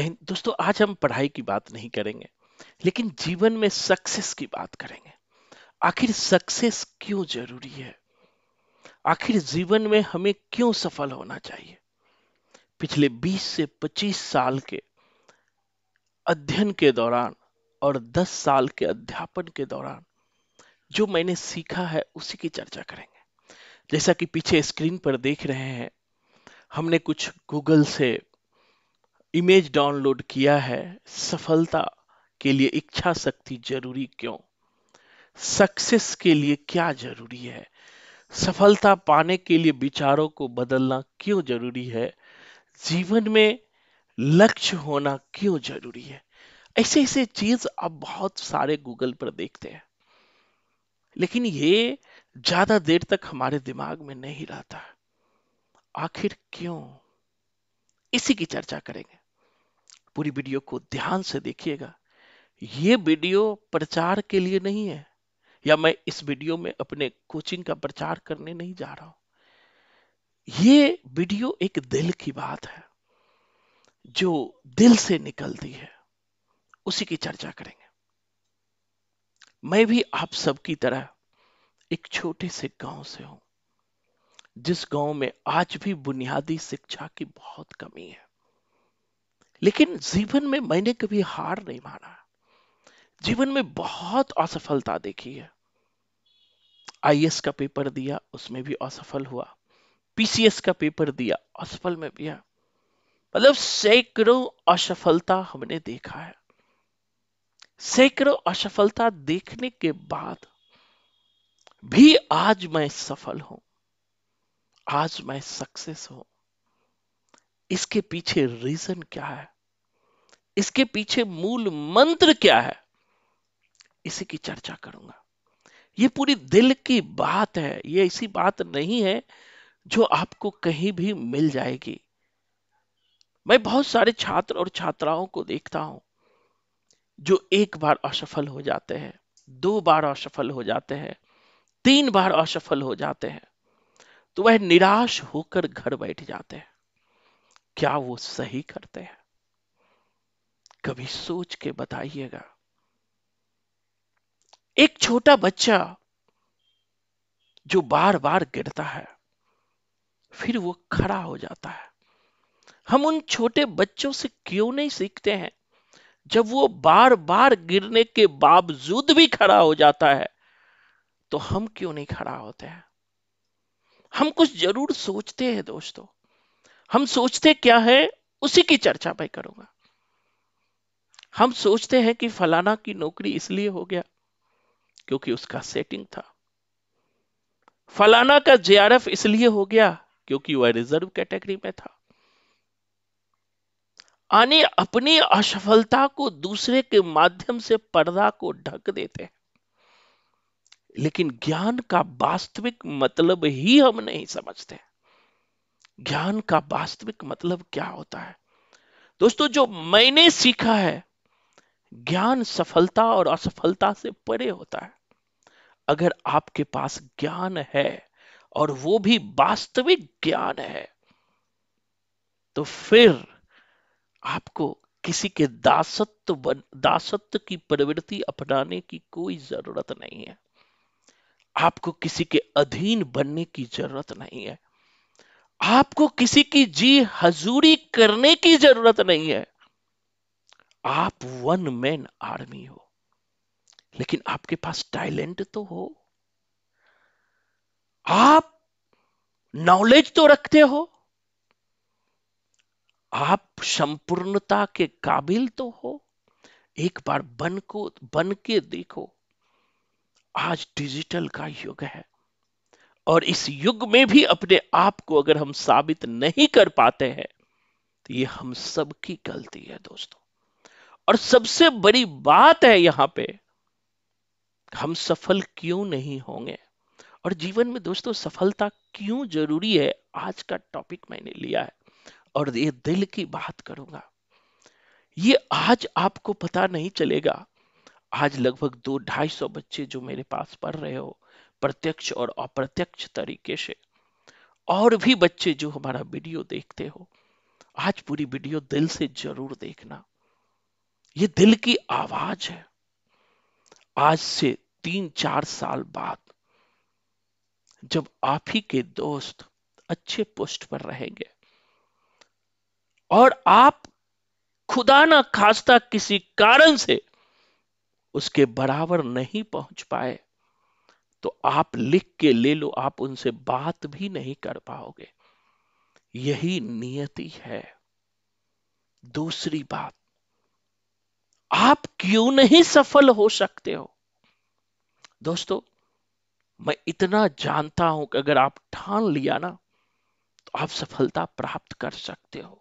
दोस्तों आज हम पढ़ाई की बात नहीं करेंगे लेकिन जीवन में सक्सेस की बात करेंगे आखिर सक्सेस क्यों जरूरी है आखिर जीवन में हमें क्यों सफल होना चाहिए पिछले 20 से 25 साल के अध्ययन के दौरान और 10 साल के अध्यापन के दौरान जो मैंने सीखा है उसी की चर्चा करेंगे जैसा कि पीछे स्क्रीन पर देख रहे हैं हमने कुछ गूगल से इमेज डाउनलोड किया है सफलता के लिए इच्छा शक्ति जरूरी क्यों सक्सेस के लिए क्या जरूरी है सफलता पाने के लिए विचारों को बदलना क्यों जरूरी है जीवन में लक्ष्य होना क्यों जरूरी है ऐसे ऐसे चीज आप बहुत सारे गूगल पर देखते हैं लेकिन ये ज्यादा देर तक हमारे दिमाग में नहीं रहता आखिर क्यों इसी की चर्चा करेंगे पूरी वीडियो को ध्यान से देखिएगा ये वीडियो प्रचार के लिए नहीं है या मैं इस वीडियो में अपने कोचिंग का प्रचार करने नहीं जा रहा हूं ये वीडियो एक दिल की बात है जो दिल से निकलती है उसी की चर्चा करेंगे मैं भी आप सबकी तरह एक छोटे से गांव से हूं जिस गांव में आज भी बुनियादी शिक्षा की बहुत कमी है लेकिन जीवन में मैंने कभी हार नहीं माना जीवन में बहुत असफलता देखी है आई का पेपर दिया उसमें भी असफल हुआ पीसीएस का पेपर दिया असफल में भी है मतलब सैकड़ों असफलता हमने देखा है सैकड़ों असफलता देखने के बाद भी आज मैं सफल हूं आज मैं सक्सेस हूं इसके पीछे रीजन क्या है इसके पीछे मूल मंत्र क्या है इसी की चर्चा करूंगा ये पूरी दिल की बात है ये ऐसी बात नहीं है जो आपको कहीं भी मिल जाएगी मैं बहुत सारे छात्र और छात्राओं को देखता हूं जो एक बार असफल हो जाते हैं दो बार असफल हो जाते हैं तीन बार असफल हो जाते हैं तो वह निराश होकर घर बैठ जाते हैं क्या वो सही करते हैं कभी सोच के बताइएगा एक छोटा बच्चा जो बार बार गिरता है फिर वो खड़ा हो जाता है हम उन छोटे बच्चों से क्यों नहीं सीखते हैं जब वो बार बार गिरने के बावजूद भी खड़ा हो जाता है तो हम क्यों नहीं खड़ा होते हैं हम कुछ जरूर सोचते हैं दोस्तों हम सोचते क्या है उसी की चर्चा मैं करूंगा हम सोचते हैं कि फलाना की नौकरी इसलिए हो गया क्योंकि उसका सेटिंग था फलाना का जेआरएफ इसलिए हो गया क्योंकि वह रिजर्व कैटेगरी में था यानी अपनी असफलता को दूसरे के माध्यम से पर्दा को ढक देते हैं लेकिन ज्ञान का वास्तविक मतलब ही हम नहीं समझते ज्ञान का वास्तविक मतलब क्या होता है दोस्तों जो मैंने सीखा है ज्ञान सफलता और असफलता से परे होता है अगर आपके पास ज्ञान है और वो भी वास्तविक ज्ञान है तो फिर आपको किसी के दासत्व बन दासत्व की प्रवृत्ति अपनाने की कोई जरूरत नहीं है आपको किसी के अधीन बनने की जरूरत नहीं है आपको किसी की जी हजूरी करने की जरूरत नहीं है आप वन मैन आर्मी हो लेकिन आपके पास टैलेंट तो हो आप नॉलेज तो रखते हो आप संपूर्णता के काबिल तो हो एक बार बन को बन के देखो आज डिजिटल का युग है और इस युग में भी अपने आप को अगर हम साबित नहीं कर पाते हैं तो ये हम सबकी गलती है दोस्तों और सबसे बड़ी बात है यहां पे हम सफल क्यों नहीं होंगे और जीवन में दोस्तों सफलता क्यों जरूरी है आज का टॉपिक मैंने लिया है और ये दिल की बात करूंगा ये आज आपको पता नहीं चलेगा आज लगभग दो ढाई सौ बच्चे जो मेरे पास पढ़ रहे हो प्रत्यक्ष और अप्रत्यक्ष तरीके से और भी बच्चे जो हमारा वीडियो देखते हो आज पूरी वीडियो दिल से जरूर देखना ये दिल की आवाज है आज से तीन चार साल बाद जब आप ही के दोस्त अच्छे पोस्ट पर रहेंगे और आप खुदा ना खास्ता किसी कारण से उसके बराबर नहीं पहुंच पाए तो आप लिख के ले लो आप उनसे बात भी नहीं कर पाओगे यही नियति है दूसरी बात आप क्यों नहीं सफल हो सकते हो दोस्तों मैं इतना जानता हूं कि अगर आप ठान लिया ना तो आप सफलता प्राप्त कर सकते हो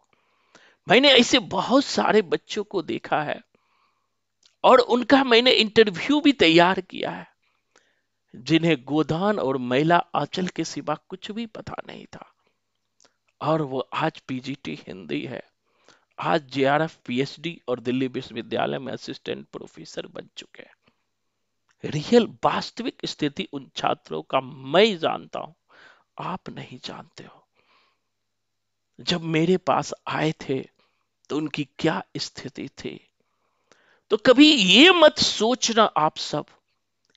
मैंने ऐसे बहुत सारे बच्चों को देखा है और उनका मैंने इंटरव्यू भी तैयार किया है जिन्हें गोदान और महिला आंचल के सिवा कुछ भी पता नहीं था और वो आज पीजीटी हिंदी है आज जे आर एफ पीएचडी और दिल्ली विश्वविद्यालय में असिस्टेंट प्रोफेसर बन चुके हैं रियल वास्तविक स्थिति उन छात्रों का मैं जानता हूं आप नहीं जानते हो जब मेरे पास आए थे तो उनकी क्या स्थिति थी तो कभी ये मत सोचना आप सब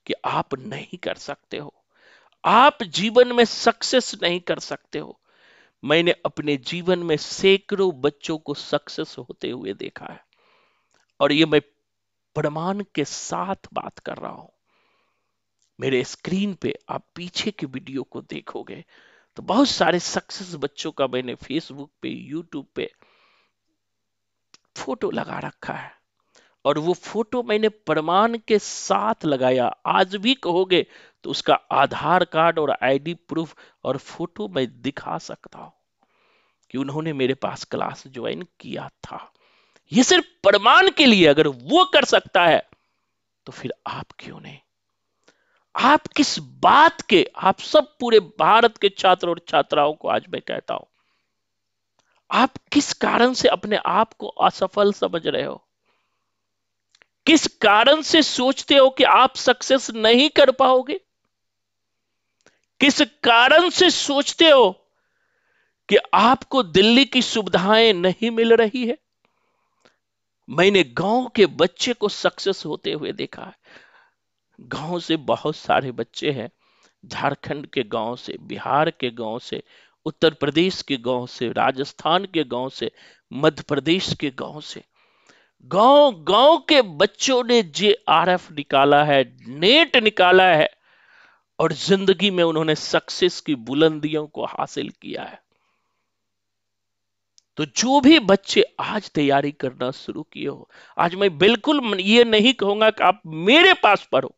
कि आप नहीं कर सकते हो आप जीवन में सक्सेस नहीं कर सकते हो मैंने अपने जीवन में सैकड़ों बच्चों को सक्सेस होते हुए देखा है और ये मैं प्रमाण के साथ बात कर रहा हूं मेरे स्क्रीन पे आप पीछे के वीडियो को देखोगे तो बहुत सारे सक्सेस बच्चों का मैंने फेसबुक पे यूट्यूब पे फोटो लगा रखा है और वो फोटो मैंने प्रमाण के साथ लगाया आज भी कहोगे तो उसका आधार कार्ड और आईडी प्रूफ और फोटो मैं दिखा सकता हूं कि उन्होंने मेरे पास क्लास ज्वाइन किया था ये सिर्फ प्रमाण के लिए अगर वो कर सकता है तो फिर आप क्यों नहीं आप किस बात के आप सब पूरे भारत के छात्र और छात्राओं को आज मैं कहता हूं आप किस कारण से अपने आप को असफल समझ रहे हो किस कारण से सोचते हो कि आप सक्सेस नहीं कर पाओगे किस कारण से सोचते हो कि आपको दिल्ली की सुविधाएं नहीं मिल रही है मैंने गांव के बच्चे को सक्सेस होते हुए देखा है गांव से बहुत सारे बच्चे हैं झारखंड के गांव से बिहार के गांव से उत्तर प्रदेश के गांव से राजस्थान के गांव से मध्य प्रदेश के गांव से गांव गांव के बच्चों ने जे आर एफ निकाला है नेट निकाला है और जिंदगी में उन्होंने सक्सेस की बुलंदियों को हासिल किया है तो जो भी बच्चे आज तैयारी करना शुरू किए हो आज मैं बिल्कुल ये नहीं कहूंगा कि आप मेरे पास पढ़ो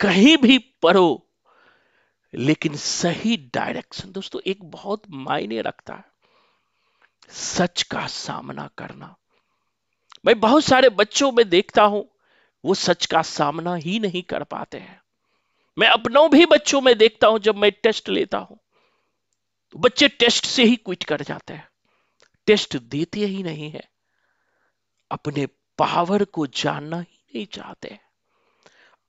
कहीं भी पढ़ो लेकिन सही डायरेक्शन दोस्तों एक बहुत मायने रखता है सच का सामना करना मैं बहुत सारे बच्चों में देखता हूं वो सच का सामना ही नहीं कर पाते हैं मैं अपनों भी बच्चों में देखता हूं जब मैं टेस्ट लेता हूं तो बच्चे टेस्ट से ही क्विट कर जाते हैं टेस्ट देते ही नहीं है अपने पावर को जानना ही नहीं चाहते हैं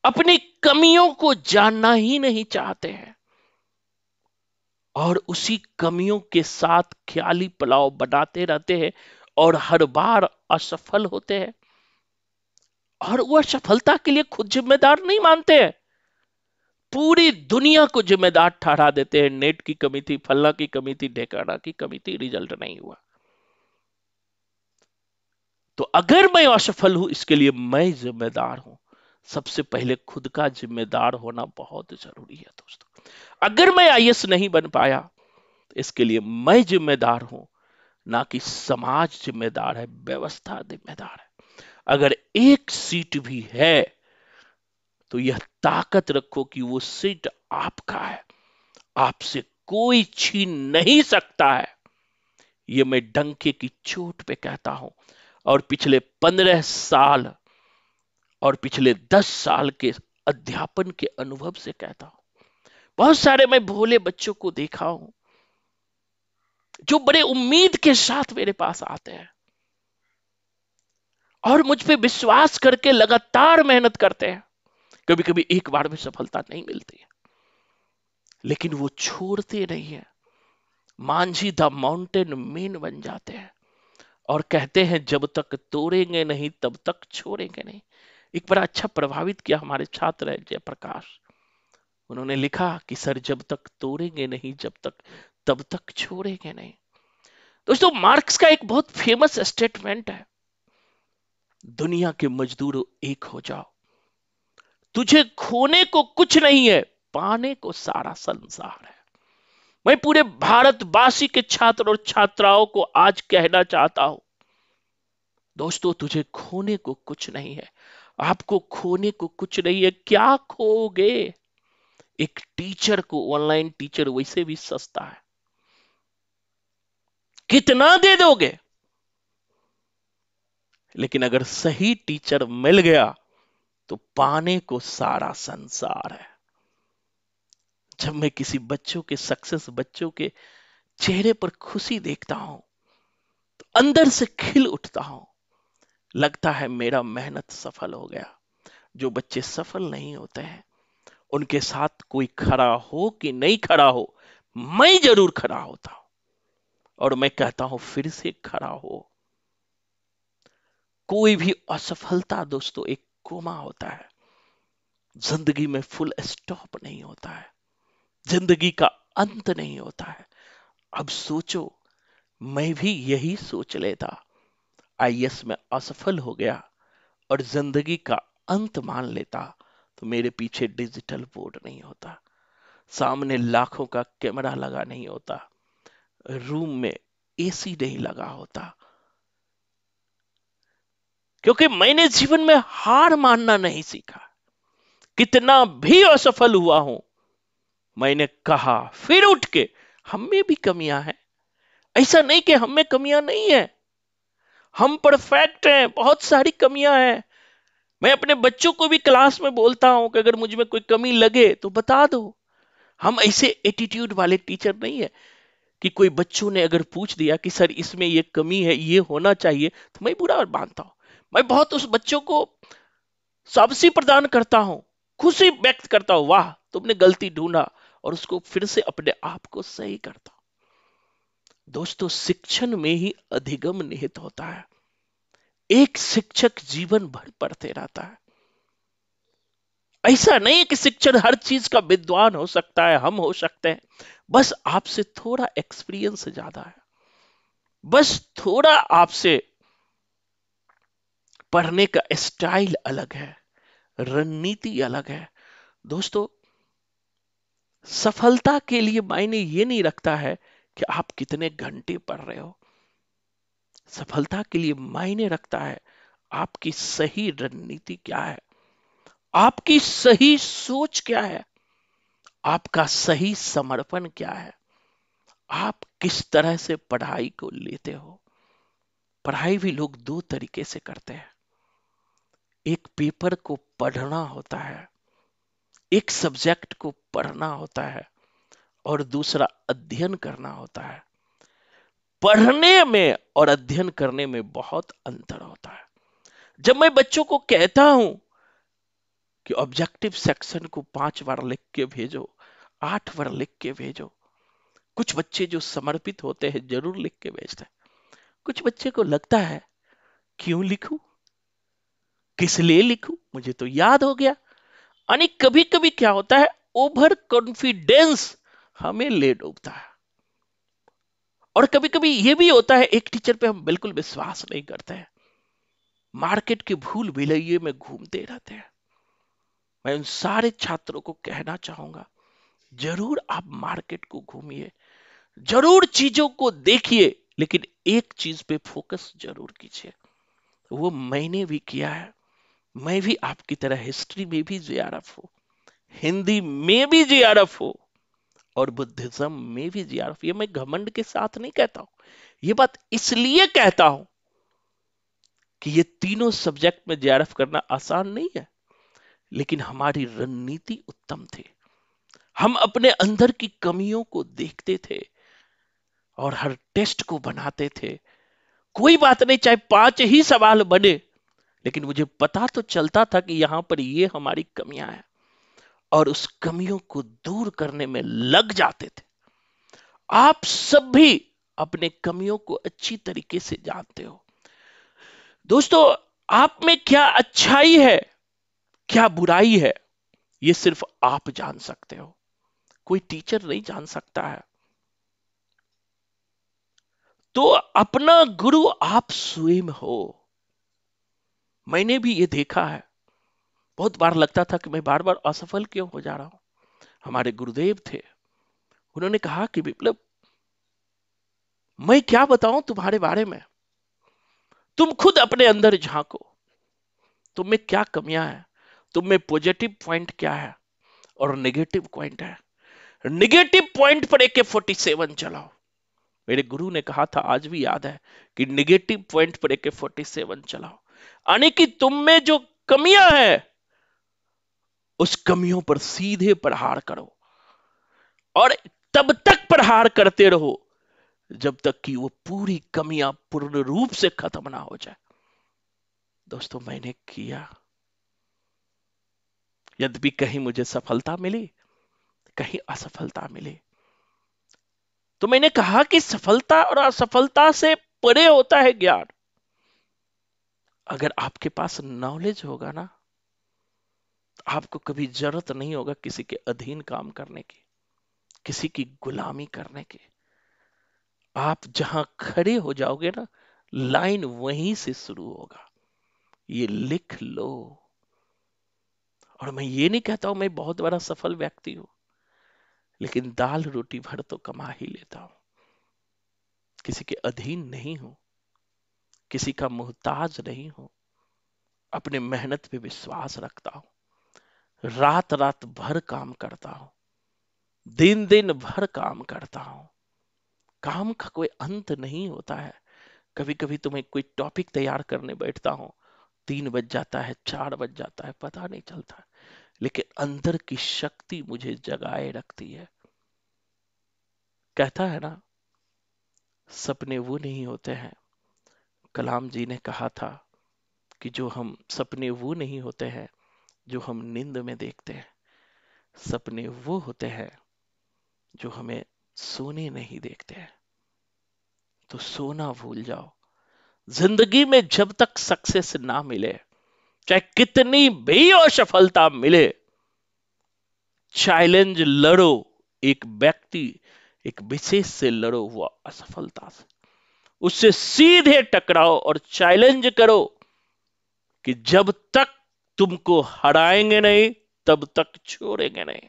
अपनी कमियों को जानना ही नहीं चाहते हैं और उसी कमियों के साथ ख्याली पलाव बनाते रहते हैं और हर बार असफल होते हैं और वो असफलता के लिए खुद जिम्मेदार नहीं मानते हैं पूरी दुनिया को जिम्मेदार ठहरा देते हैं नेट की कमी थी फलना की कमी थी ढेकाना की कमी थी रिजल्ट नहीं हुआ तो अगर मैं असफल हूं इसके लिए मैं जिम्मेदार हूं सबसे पहले खुद का जिम्मेदार होना बहुत जरूरी है दोस्तों अगर मैं आई नहीं बन पाया इसके लिए मैं जिम्मेदार हूं ना कि समाज जिम्मेदार है व्यवस्था जिम्मेदार है अगर एक सीट भी है तो यह ताकत रखो कि वो सीट आपका है आपसे कोई छीन नहीं सकता है यह मैं डंके की चोट पे कहता हूं और पिछले पंद्रह साल और पिछले दस साल के अध्यापन के अनुभव से कहता हूं बहुत सारे मैं भोले बच्चों को देखा हूं जो बड़े उम्मीद के साथ मेरे पास आते हैं और मुझ पर विश्वास करके लगातार मेहनत करते हैं कभी कभी एक बार में सफलता नहीं मिलती है लेकिन वो छोड़ते नहीं है मांझी द माउंटेन मेन बन जाते हैं और कहते हैं जब तक तोड़ेंगे नहीं तब तक छोड़ेंगे नहीं एक बड़ा अच्छा प्रभावित किया हमारे छात्र है जयप्रकाश उन्होंने लिखा कि सर जब तक तोड़ेंगे नहीं जब तक तब तक छोड़ेंगे नहीं दोस्तों मार्क्स का एक बहुत फेमस स्टेटमेंट है दुनिया के मजदूर एक हो जाओ तुझे खोने को कुछ नहीं है पाने को सारा संसार है मैं पूरे भारतवासी के छात्र और छात्राओं को आज कहना चाहता हूं दोस्तों तुझे खोने को कुछ नहीं है आपको खोने को कुछ नहीं है क्या खोगे एक टीचर को ऑनलाइन टीचर वैसे भी सस्ता है कितना दे दोगे लेकिन अगर सही टीचर मिल गया तो पाने को सारा संसार है जब मैं किसी बच्चों के सक्सेस बच्चों के चेहरे पर खुशी देखता हूं तो अंदर से खिल उठता हूं लगता है मेरा मेहनत सफल हो गया जो बच्चे सफल नहीं होते हैं उनके साथ कोई खड़ा हो कि नहीं खड़ा हो मैं जरूर खड़ा होता हूं और मैं कहता हूं फिर से खड़ा हो कोई भी असफलता दोस्तों एक कोमा होता है जिंदगी में फुल स्टॉप नहीं होता है जिंदगी का अंत नहीं होता है अब सोचो मैं भी यही सोच लेता एस में असफल हो गया और जिंदगी का अंत मान लेता तो मेरे पीछे डिजिटल बोर्ड नहीं होता सामने लाखों का कैमरा लगा नहीं होता रूम में एसी नहीं लगा होता क्योंकि मैंने जीवन में हार मानना नहीं सीखा कितना भी असफल हुआ हूं मैंने कहा फिर उठ के हम में भी कमियां हैं ऐसा नहीं कि हम में कमियां नहीं है हम परफेक्ट हैं बहुत सारी कमियां हैं मैं अपने बच्चों को भी क्लास में बोलता हूं कि अगर मुझ में कोई कमी लगे तो बता दो हम ऐसे एटीट्यूड वाले टीचर नहीं है कि कोई बच्चों ने अगर पूछ दिया कि सर इसमें ये कमी है ये होना चाहिए तो मैं बुरा और मानता हूं मैं बहुत उस बच्चों को सबसी प्रदान करता हूं खुशी व्यक्त करता हूं वाह तुमने गलती ढूंढा और उसको फिर से अपने आप को सही करता दोस्तों शिक्षण में ही अधिगम निहित होता है एक शिक्षक जीवन भर पढ़ते रहता है ऐसा नहीं कि शिक्षण हर चीज का विद्वान हो सकता है हम हो सकते हैं बस आपसे थोड़ा एक्सपीरियंस ज्यादा है बस थोड़ा आपसे पढ़ने का स्टाइल अलग है रणनीति अलग है दोस्तों सफलता के लिए मायने ये नहीं रखता है कि आप कितने घंटे पढ़ रहे हो सफलता के लिए मायने रखता है आपकी सही रणनीति क्या है आपकी सही सोच क्या है आपका सही समर्पण क्या है आप किस तरह से पढ़ाई को लेते हो पढ़ाई भी लोग दो तरीके से करते हैं एक पेपर को पढ़ना होता है एक सब्जेक्ट को पढ़ना होता है और दूसरा अध्ययन करना होता है पढ़ने में और अध्ययन करने में बहुत अंतर होता है जब मैं बच्चों को कहता हूं कि ऑब्जेक्टिव सेक्शन को पांच बार लिख के भेजो आठ बार लिख के भेजो कुछ बच्चे जो समर्पित होते हैं जरूर लिख के भेजते हैं कुछ बच्चे को लगता है क्यों लिखू किस लिए लिखू मुझे तो याद हो गया यानी कभी कभी क्या होता है ओवर कॉन्फिडेंस हमें ले डूबता है और कभी कभी यह भी होता है एक टीचर पे हम बिल्कुल विश्वास नहीं करते हैं मार्केट के भूल भिलैये में घूमते रहते हैं मैं उन सारे छात्रों को कहना चाहूंगा जरूर आप मार्केट को घूमिए जरूर चीजों को देखिए लेकिन एक चीज पे फोकस जरूर कीजिए वो मैंने भी किया है मैं भी आपकी तरह हिस्ट्री में भी एफ हो हिंदी में भी एफ हो और बुद्धिज्म में भी एफ ये मैं घमंड के साथ नहीं कहता हूं ये बात इसलिए कहता हूं कि ये तीनों सब्जेक्ट में एफ करना आसान नहीं है लेकिन हमारी रणनीति उत्तम थी हम अपने अंदर की कमियों को देखते थे और हर टेस्ट को बनाते थे कोई बात नहीं चाहे पांच ही सवाल बने लेकिन मुझे पता तो चलता था कि यहां पर ये हमारी कमियां हैं और उस कमियों को दूर करने में लग जाते थे आप सब भी अपने कमियों को अच्छी तरीके से जानते हो दोस्तों आप में क्या अच्छाई है क्या बुराई है ये सिर्फ आप जान सकते हो कोई टीचर नहीं जान सकता है तो अपना गुरु आप स्वयं हो मैंने भी ये देखा है बहुत बार लगता था कि मैं बार बार असफल क्यों हो जा रहा हूं हमारे गुरुदेव थे उन्होंने कहा कि मतलब मैं क्या बताऊं तुम्हारे बारे में तुम खुद अपने अंदर झांको तुम में क्या कमियां हैं तुम में पॉजिटिव पॉइंट क्या है और नेगेटिव पॉइंट है नेगेटिव पॉइंट पर एके फोर्टी सेवन चलाओ मेरे गुरु ने कहा था आज भी याद है कि नेगेटिव पॉइंट पर एके फोर्टी सेवन चलाओ यानी कि तुम में जो कमियां हैं उस कमियों पर सीधे प्रहार करो और तब तक प्रहार करते रहो जब तक कि वो पूरी कमियां पूर्ण रूप से खत्म ना हो जाए दोस्तों मैंने किया यद्यपि कहीं मुझे सफलता मिली कहीं असफलता मिली तो मैंने कहा कि सफलता और असफलता से परे होता है ज्ञान अगर आपके पास नॉलेज होगा ना तो आपको कभी जरूरत नहीं होगा किसी के अधीन काम करने की किसी की गुलामी करने की आप जहां खड़े हो जाओगे ना लाइन वहीं से शुरू होगा ये लिख लो और मैं ये नहीं कहता हूं मैं बहुत बड़ा सफल व्यक्ति हूं लेकिन दाल रोटी भर तो कमा ही लेता हूं किसी के अधीन नहीं हूं किसी का मोहताज नहीं हूं अपने मेहनत पे विश्वास रखता हूं रात रात भर काम करता हूं दिन दिन भर काम करता हूं काम का कोई अंत नहीं होता है कभी कभी तुम्हें तो कोई टॉपिक तैयार करने बैठता हूं तीन बज जाता है चार बज जाता है पता नहीं चलता है लेकिन अंदर की शक्ति मुझे जगाए रखती है कहता है ना सपने वो नहीं होते हैं कलाम जी ने कहा था कि जो हम सपने वो नहीं होते हैं जो हम नींद में देखते हैं सपने वो होते हैं जो हमें सोने नहीं देखते हैं तो सोना भूल जाओ जिंदगी में जब तक सक्सेस ना मिले चाहे कितनी भी असफलता मिले चैलेंज लड़ो एक व्यक्ति एक विशेष से लड़ो हुआ असफलता से उससे सीधे टकराओ और चैलेंज करो कि जब तक तुमको हराएंगे नहीं तब तक छोड़ेंगे नहीं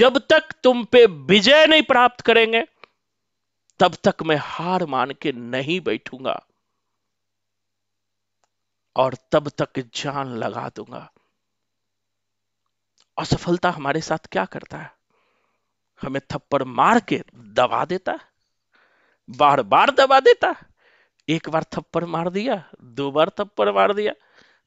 जब तक तुम पे विजय नहीं प्राप्त करेंगे तब तक मैं हार मान के नहीं बैठूंगा और तब तक जान लगा दूंगा असफलता हमारे साथ क्या करता है हमें थप्पड़ मार के दबा देता बार बार दबा देता एक बार थप्पड़ मार दिया दो बार थप्पड़ मार दिया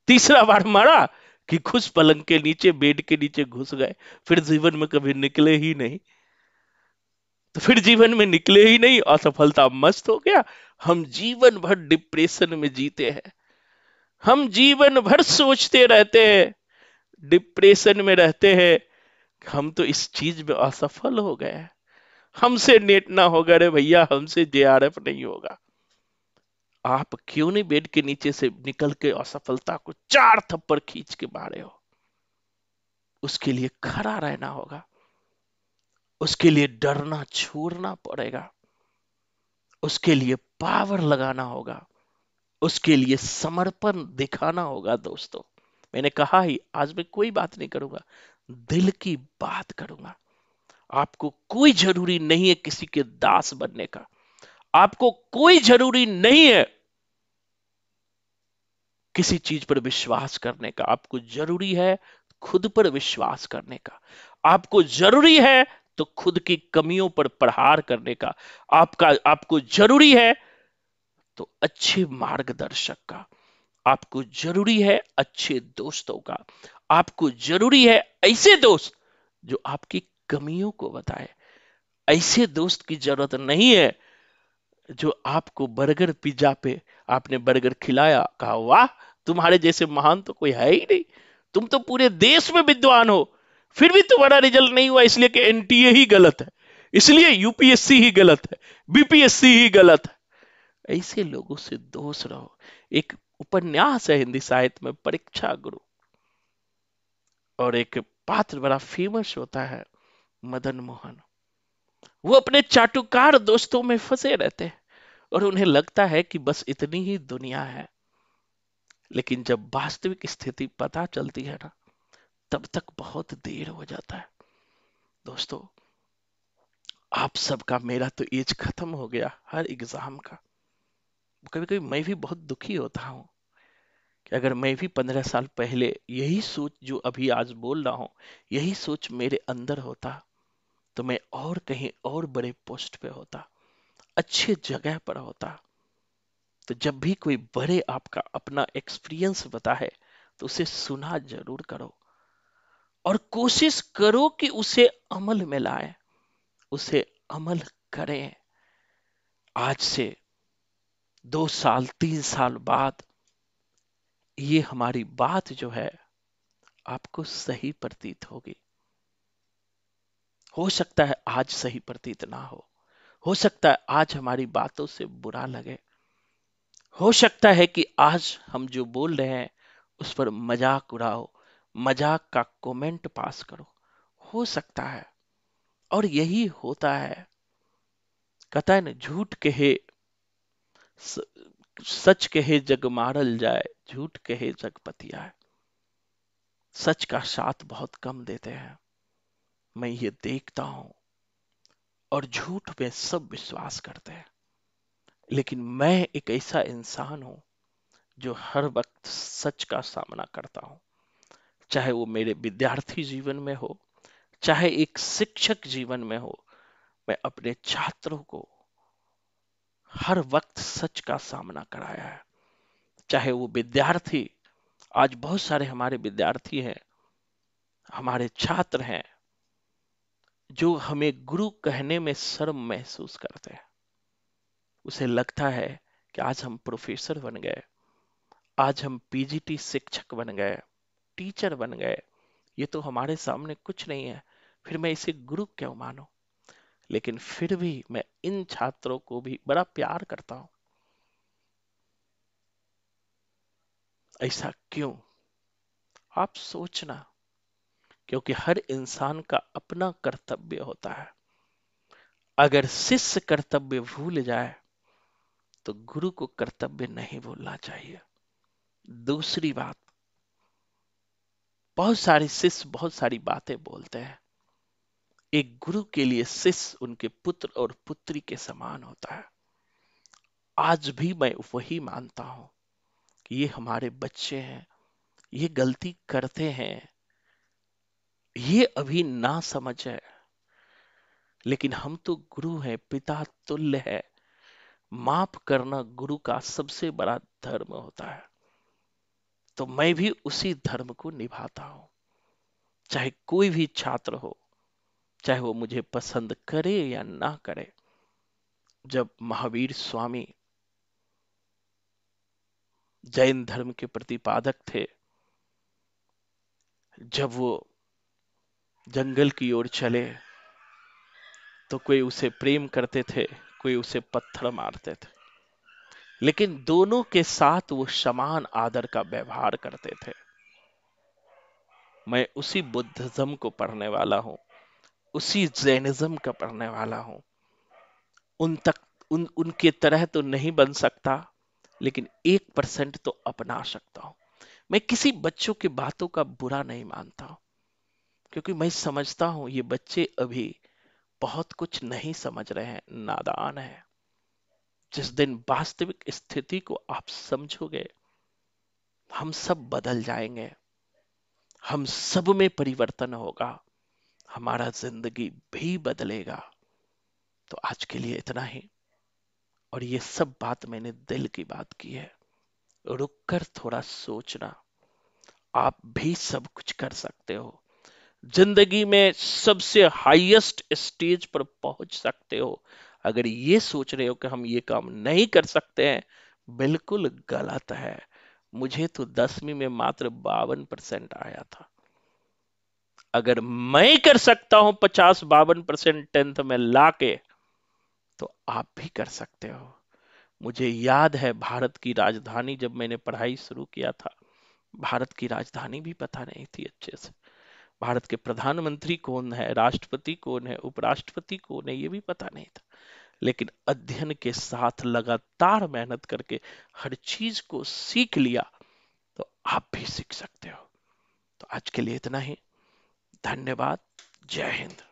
तीसरा बार मारा कि घुस पलंग के नीचे बेड के नीचे घुस गए फिर जीवन में कभी निकले ही नहीं तो फिर जीवन में निकले ही नहीं असफलता मस्त हो गया हम जीवन भर डिप्रेशन में जीते हैं हम जीवन भर सोचते रहते हैं डिप्रेशन में रहते हैं हम तो इस चीज में असफल हो गए हमसे नेट ना होगा रे भैया हमसे जे नहीं होगा आप क्यों नहीं बेड के नीचे से निकल के असफलता को चार थप्पड़ खींच के मारे हो उसके लिए खड़ा रहना होगा उसके लिए डरना छोड़ना पड़ेगा उसके लिए पावर लगाना होगा उसके लिए समर्पण दिखाना होगा दोस्तों मैंने कहा ही आज मैं कोई बात नहीं करूंगा दिल की बात करूंगा आपको कोई जरूरी नहीं है किसी के दास बनने का आपको कोई जरूरी नहीं है किसी चीज पर विश्वास करने का आपको जरूरी है खुद पर विश्वास करने का आपको जरूरी है तो खुद की कमियों पर प्रहार करने का आपका आपको जरूरी है तो अच्छे मार्गदर्शक का आपको जरूरी है अच्छे दोस्तों का आपको जरूरी है ऐसे दोस्त जो आपकी कमियों को बताए ऐसे दोस्त की जरूरत नहीं है जो आपको बर्गर पिज्जा पे आपने बर्गर खिलाया कहा वाह तुम्हारे जैसे महान तो कोई है ही नहीं तुम तो पूरे देश में विद्वान हो फिर भी तुम्हारा रिजल्ट नहीं हुआ इसलिए कि एनटीए ही गलत है इसलिए यूपीएससी ही गलत है बीपीएससी ही गलत है ऐसे लोगों से दोस्त रहो एक उपन्यास है हिंदी साहित्य में परीक्षा गुरु और एक पात्र बड़ा फेमस होता है मदन मोहन वो अपने चाटुकार दोस्तों में फंसे रहते हैं और उन्हें लगता है कि बस इतनी ही दुनिया है लेकिन जब वास्तविक स्थिति पता चलती है ना तब तक बहुत देर हो जाता है दोस्तों आप सबका मेरा तो एज खत्म हो गया हर एग्जाम का कभी कभी मैं भी बहुत दुखी होता हूँ कि अगर मैं भी पंद्रह साल पहले यही सोच जो अभी आज बोल रहा हूँ यही सोच मेरे अंदर होता तो मैं और कहीं और बड़े पोस्ट पे होता अच्छे जगह पर होता तो जब भी कोई बड़े आपका अपना एक्सपीरियंस बता है तो उसे सुना जरूर करो और कोशिश करो कि उसे अमल में लाए उसे अमल करें आज से दो साल तीन साल बाद ये हमारी बात जो है आपको सही प्रतीत होगी हो सकता है आज सही प्रतीत ना हो हो सकता है आज हमारी बातों से बुरा लगे हो सकता है कि आज हम जो बोल रहे हैं उस पर मजाक उड़ाओ मजाक का कमेंट पास करो हो सकता है और यही होता है कहता है ना झूठ कहे सच कहे जग मारल जाए झूठ कहे जग पतिया सच का साथ बहुत कम देते हैं मैं ये देखता हूं और झूठ में सब विश्वास करते हैं लेकिन मैं एक ऐसा इंसान हूं जो हर वक्त सच का सामना करता हूं चाहे वो मेरे विद्यार्थी जीवन में हो चाहे एक शिक्षक जीवन में हो मैं अपने छात्रों को हर वक्त सच का सामना कराया है चाहे वो विद्यार्थी आज बहुत सारे हमारे विद्यार्थी हैं हमारे छात्र हैं जो हमें गुरु कहने में शर्म महसूस करते हैं उसे लगता है कि आज हम प्रोफेसर बन गए आज हम पीजीटी शिक्षक बन गए टीचर बन गए ये तो हमारे सामने कुछ नहीं है फिर मैं इसे गुरु क्यों मानू लेकिन फिर भी मैं इन छात्रों को भी बड़ा प्यार करता हूं ऐसा क्यों आप सोचना क्योंकि हर इंसान का अपना कर्तव्य होता है अगर शिष्य कर्तव्य भूल जाए तो गुरु को कर्तव्य नहीं भूलना चाहिए दूसरी बात बहुत सारे शिष्य बहुत सारी बातें बोलते हैं एक गुरु के लिए शिष्य उनके पुत्र और पुत्री के समान होता है आज भी मैं वही मानता हूं कि ये हमारे बच्चे हैं ये गलती करते हैं ये अभी ना समझ है लेकिन हम तो गुरु हैं पिता तुल्य है माफ करना गुरु का सबसे बड़ा धर्म होता है तो मैं भी उसी धर्म को निभाता हूं चाहे कोई भी छात्र हो चाहे वो मुझे पसंद करे या ना करे जब महावीर स्वामी जैन धर्म के प्रतिपादक थे जब वो जंगल की ओर चले तो कोई उसे प्रेम करते थे कोई उसे पत्थर मारते थे लेकिन दोनों के साथ वो समान आदर का व्यवहार करते थे मैं उसी बुद्धिज्म को पढ़ने वाला हूं उसी जैनिज्म का पढ़ने वाला हूं उन तक उन उनके तरह तो नहीं बन सकता लेकिन एक परसेंट तो अपना सकता हूं मैं किसी बच्चों की बातों का बुरा नहीं मानता क्योंकि मैं समझता हूं ये बच्चे अभी बहुत कुछ नहीं समझ रहे हैं नादान है जिस दिन वास्तविक स्थिति को आप समझोगे हम सब बदल जाएंगे हम सब में परिवर्तन होगा हमारा जिंदगी भी बदलेगा तो आज के लिए इतना ही और ये सब बात मैंने दिल की बात की है रुक कर थोड़ा सोचना आप भी सब कुछ कर सकते हो जिंदगी में सबसे हाईएस्ट स्टेज पर पहुंच सकते हो अगर ये सोच रहे हो कि हम ये काम नहीं कर सकते हैं बिल्कुल गलत है मुझे तो दसवीं में मात्र बावन परसेंट आया था अगर मैं कर सकता हूं पचास बावन परसेंट टेंथ में लाके तो आप भी कर सकते हो मुझे याद है भारत की राजधानी जब मैंने पढ़ाई शुरू किया था भारत की राजधानी भी पता नहीं थी अच्छे से भारत के प्रधानमंत्री कौन है राष्ट्रपति कौन है उपराष्ट्रपति कौन है ये भी पता नहीं था लेकिन अध्ययन के साथ लगातार मेहनत करके हर चीज को सीख लिया तो आप भी सीख सकते हो तो आज के लिए इतना ही धन्यवाद जय हिंद